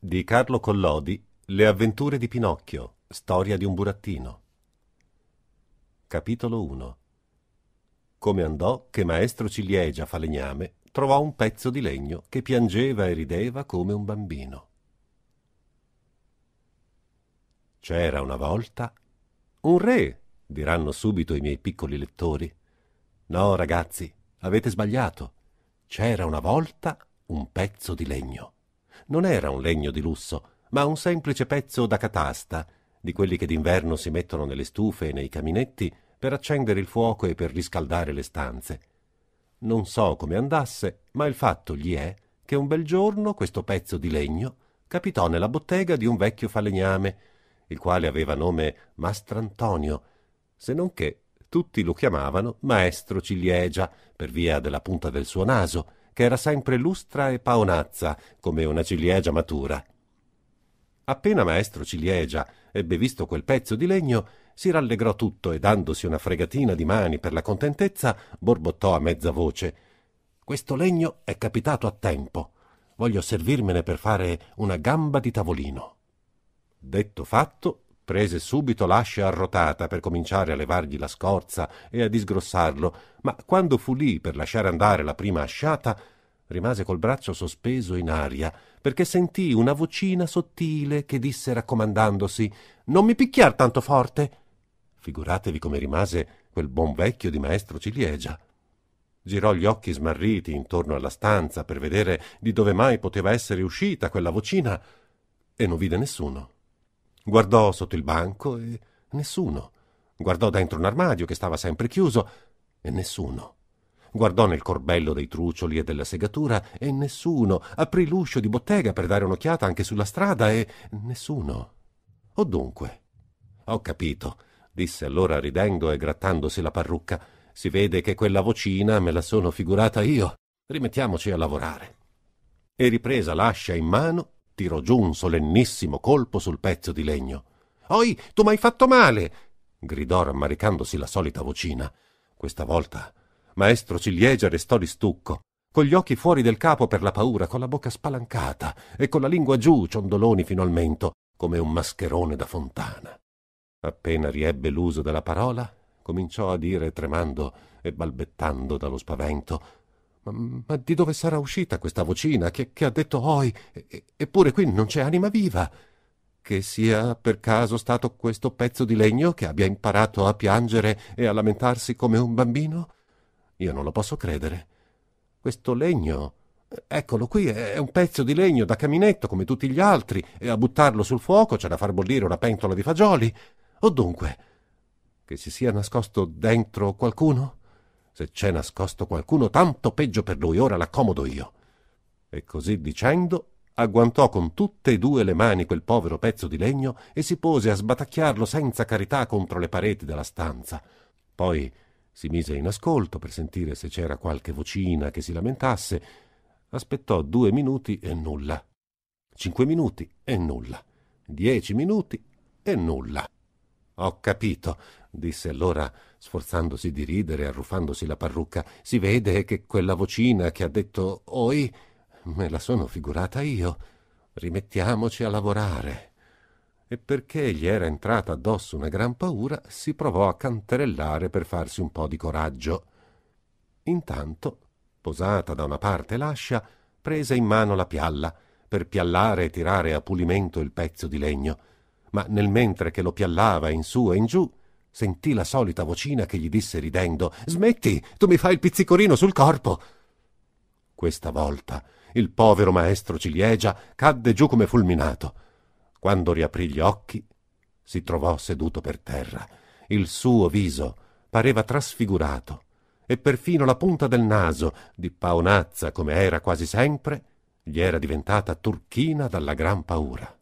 di Carlo Collodi Le avventure di Pinocchio, storia di un burattino. Capitolo 1 Come andò che maestro Ciliegia falegname trovò un pezzo di legno che piangeva e rideva come un bambino. C'era una volta un re, diranno subito i miei piccoli lettori. No, ragazzi, avete sbagliato. C'era una volta un pezzo di legno non era un legno di lusso, ma un semplice pezzo da catasta, di quelli che d'inverno si mettono nelle stufe e nei caminetti per accendere il fuoco e per riscaldare le stanze. Non so come andasse, ma il fatto gli è che un bel giorno questo pezzo di legno capitò nella bottega di un vecchio falegname, il quale aveva nome Mastrantonio, se non che tutti lo chiamavano Maestro Ciliegia per via della punta del suo naso, che era sempre lustra e paonazza, come una ciliegia matura. Appena maestro Ciliegia ebbe visto quel pezzo di legno, si rallegrò tutto e dandosi una fregatina di mani per la contentezza, borbottò a mezza voce Questo legno è capitato a tempo. Voglio servirmene per fare una gamba di tavolino. Detto fatto, prese subito l'ascia arrotata per cominciare a levargli la scorza e a disgrossarlo, ma quando fu lì per lasciare andare la prima asciata, Rimase col braccio sospeso in aria perché sentì una vocina sottile che disse raccomandandosi Non mi picchiar tanto forte. Figuratevi come rimase quel buon vecchio di maestro Ciliegia. Girò gli occhi smarriti intorno alla stanza per vedere di dove mai poteva essere uscita quella vocina e non vide nessuno. Guardò sotto il banco e nessuno. Guardò dentro un armadio che stava sempre chiuso e nessuno. Guardò nel corbello dei trucioli e della segatura e nessuno. Aprì l'uscio di bottega per dare un'occhiata anche sulla strada e nessuno. O dunque? Ho capito, disse allora ridendo e grattandosi la parrucca. Si vede che quella vocina me la sono figurata io. Rimettiamoci a lavorare. E ripresa l'ascia in mano, tirò giù un solennissimo colpo sul pezzo di legno. Oi, tu m'hai fatto male! gridò rammaricandosi la solita vocina. Questa volta Maestro Ciliegia restò di stucco, con gli occhi fuori del capo per la paura, con la bocca spalancata e con la lingua giù, ciondoloni fino al mento, come un mascherone da fontana. Appena riebbe l'uso della parola, cominciò a dire tremando e balbettando dallo spavento ma, ma di dove sarà uscita questa vocina che, che ha detto oi eppure qui non c'è anima viva che sia per caso stato questo pezzo di legno che abbia imparato a piangere e a lamentarsi come un bambino io non lo posso credere. Questo legno... Eccolo qui, è un pezzo di legno da caminetto come tutti gli altri, e a buttarlo sul fuoco c'è da far bollire una pentola di fagioli. O dunque, che si sia nascosto dentro qualcuno? Se c'è nascosto qualcuno, tanto peggio per lui, ora l'accomodo io. E così dicendo, agguantò con tutte e due le mani quel povero pezzo di legno e si pose a sbatacchiarlo senza carità contro le pareti della stanza. Poi si mise in ascolto per sentire se c'era qualche vocina che si lamentasse. Aspettò due minuti e nulla. Cinque minuti e nulla. Dieci minuti e nulla. Ho capito, disse allora, sforzandosi di ridere e arruffandosi la parrucca. Si vede che quella vocina che ha detto oi me la sono figurata io. Rimettiamoci a lavorare e perché gli era entrata addosso una gran paura, si provò a canterellare per farsi un po' di coraggio. Intanto, posata da una parte l'ascia, prese in mano la pialla per piallare e tirare a pulimento il pezzo di legno, ma nel mentre che lo piallava in su e in giù, sentì la solita vocina che gli disse ridendo Smetti, tu mi fai il pizzicorino sul corpo. Questa volta il povero maestro ciliegia cadde giù come fulminato quando riaprì gli occhi, si trovò seduto per terra. Il suo viso pareva trasfigurato e perfino la punta del naso, di paonazza come era quasi sempre, gli era diventata turchina dalla gran paura.